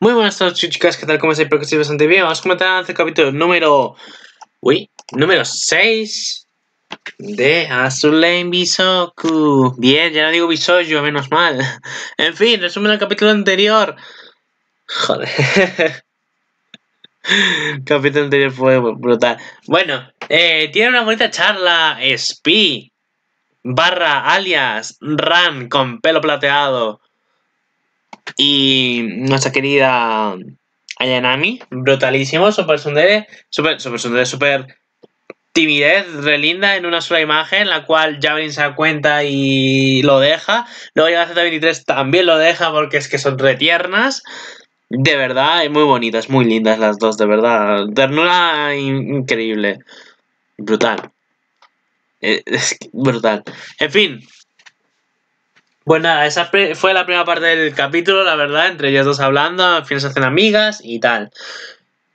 Muy buenas tardes chicas, ¿qué tal? ¿Cómo estáis? Espero que estéis bastante bien. Vamos a comentar el capítulo número... Uy, número 6 de Lane Bisoku. Bien, ya no digo Bisoyo, menos mal. En fin, resumen del capítulo anterior. Joder. capítulo anterior fue brutal. Bueno, eh, tiene una bonita charla Speed barra alias Ran con pelo plateado y nuestra querida Ayanami, brutalísimo, super sundere, super, super sundere, super timidez relinda en una sola imagen, la cual Javelin se da cuenta y lo deja. Luego ya Z23, también lo deja porque es que son re tiernas De verdad, muy bonitas, muy lindas las dos, de verdad. Ternura increíble. Brutal. Eh, es brutal. En fin. Pues nada, esa fue la primera parte del capítulo, la verdad, entre ellos dos hablando, al final se hacen amigas y tal.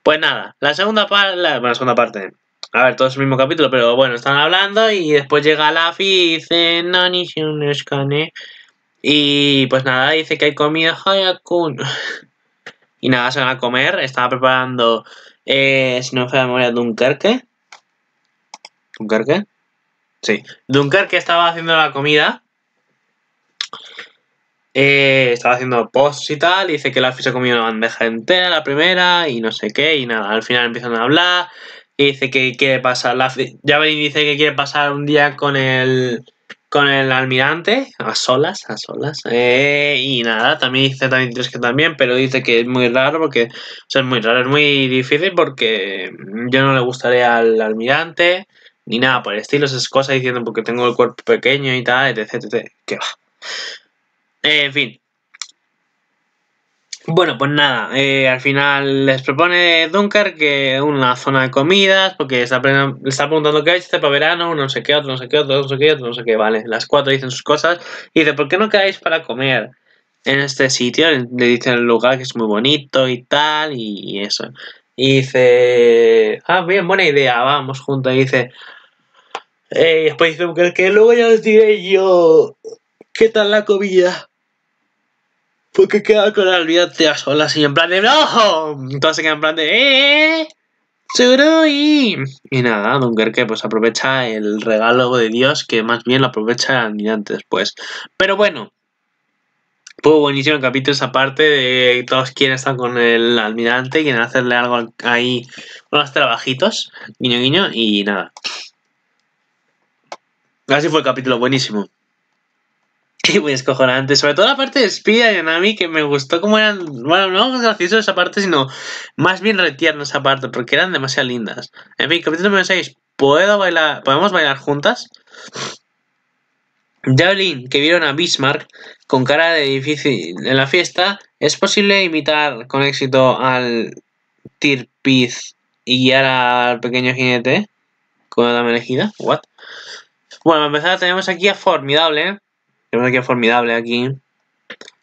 Pues nada, la segunda parte, la, bueno, la segunda parte, a ver, todo es el mismo capítulo, pero bueno, están hablando y después llega lafi y dice, no, ni un escane. Y pues nada, dice que hay comida Hayakun. y nada, se van a comer. Estaba preparando, eh, si no me falla memoria, Dunkerque. ¿Dunkerque? Sí. que estaba haciendo la comida. Eh, estaba haciendo post y tal. dice que la se comió una bandeja entera, la primera, y no sé qué. Y nada, al final empiezan a hablar. Y dice que quiere pasar. ya y dice que quiere pasar un día con el. Con el almirante, a solas, a solas. Eh, y nada, también dice también que también, pero dice que es muy raro porque. O es muy raro, es muy difícil porque yo no le gustaría al almirante ni nada por el estilo, esas cosas diciendo porque tengo el cuerpo pequeño y tal, etc, etc. Que va. Eh, en fin. Bueno, pues nada, eh, al final les propone Dunker que una zona de comidas, porque está, está preguntando qué hay este para verano, no sé qué, otro no sé qué, otro no sé qué, otro no sé qué, vale. Las cuatro dicen sus cosas y dice, ¿por qué no quedáis para comer? en este sitio, le dicen el lugar que es muy bonito y tal, y eso. Y dice, ah, bien, buena idea, vamos juntos. Y dice, y después dice que luego ya les diré yo qué tal la comida. Porque queda con la almirante a solas y en plan de ¡No! Entonces queda en plan de ¡Eh! ¡Seguro! Y, y nada, Dunkerque pues aprovecha el regalo de Dios que más bien lo aprovecha el almirante después. Pues. Pero bueno, fue pues, buenísimo el capítulo esa parte de todos quienes están con el almirante, quieren hacerle algo ahí, unos trabajitos, guiño guiño, y nada. Así fue el capítulo, buenísimo. Y muy antes. Sobre todo la parte de espía y Anami, que me gustó como eran. Bueno, no gracioso esa parte, sino más bien retierna esa parte, porque eran demasiado lindas. En fin, capítulo número 6. ¿Puedo bailar? ¿Podemos bailar juntas? Javelin, que vieron a Bismarck con cara de difícil en la fiesta, es posible imitar con éxito al Tirpiz y guiar al pequeño jinete con la dama ¿What? Bueno, para empezar tenemos aquí a Formidable. Tenemos aquí a Formidable aquí.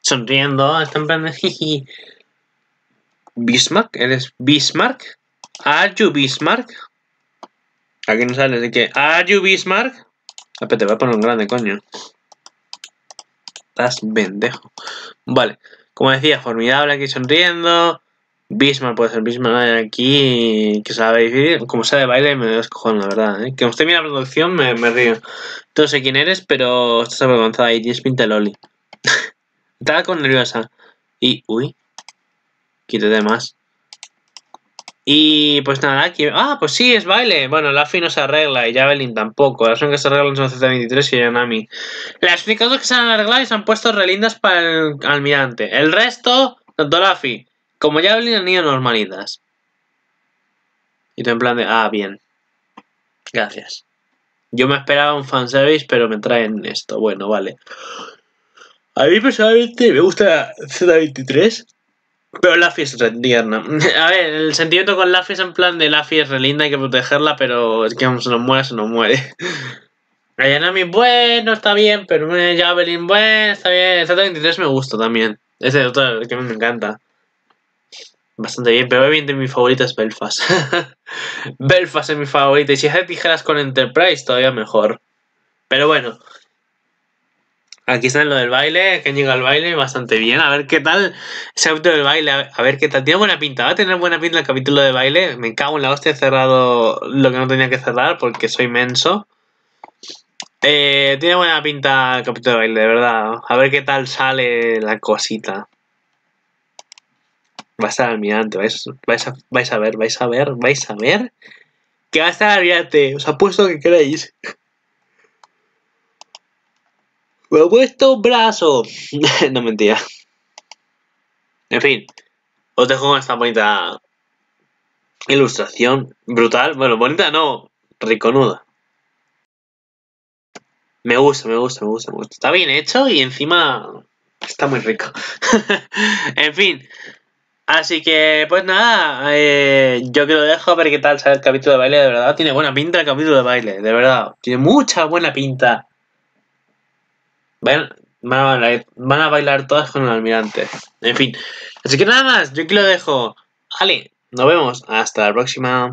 Sonriendo, está en plan Bismarck, ¿eres Bismarck? ¿Are Bismarck? Aquí no sale de que... ¿Are you Bismarck? Espérate, voy a poner un grande, coño. Estás bendejo. Vale. Como decía, formidable aquí sonriendo. Bismarck puede ser Bismarck aquí, que sabe Como sea de baile, me descojón, la verdad. ¿eh? Que usted mira la producción, me, río. No sé quién eres, pero estás avergonzada y tienes pinta Loli. Estaba con nerviosa. Y, uy, quítate más. Y pues nada, aquí. Ah, pues sí, es baile. Bueno, Laffy no se arregla y Javelin tampoco. Las que se arreglan son Z23 y Yanami. Las únicas que se han arreglado y se han puesto relindas para el almirante. El resto, tanto Laffy como ya han ido normalitas. Y tú en plan de, ah, bien. Gracias. Yo me esperaba un fanservice, pero me traen esto. Bueno, vale. A mí personalmente me gusta Z23, pero Laffy es tierna. A ver, el sentimiento con la es en plan de Laffy es linda hay que protegerla, pero es que se nos muere se nos muere. Ayanami, bueno, está bien, pero Javelin, bueno, está bien. Z23 me gusta también. Ese es otro que me encanta. Bastante bien, pero obviamente mi favorito es Belfast. Belfast es mi favorita. Y si hace tijeras con Enterprise, todavía mejor. Pero bueno. Aquí está lo del baile, que llega al baile bastante bien. A ver qué tal ese capítulo del baile, a ver qué tal. Tiene buena pinta, va a tener buena pinta el capítulo de baile. Me cago en la hostia, he cerrado lo que no tenía que cerrar porque soy menso. Eh, tiene buena pinta el capítulo de baile, de verdad. A ver qué tal sale la cosita va a estar Almirante, vais, vais, a, ver, vais a ver, vais a ver que va a estar Almirante, os apuesto que queréis. Me he puesto un brazo. no mentira. En fin, os dejo con esta bonita ilustración. Brutal. Bueno, bonita no, riconuda. Me gusta, me gusta, me gusta, me gusta. Está bien hecho y encima está muy rico. en fin. Así que, pues nada, eh, yo que lo dejo a ver qué tal sale el capítulo de baile. De verdad, tiene buena pinta el capítulo de baile, de verdad. Tiene mucha buena pinta. van a bailar, van a bailar todas con el almirante. En fin. Así que nada más, yo que lo dejo. Ale, nos vemos. Hasta la próxima.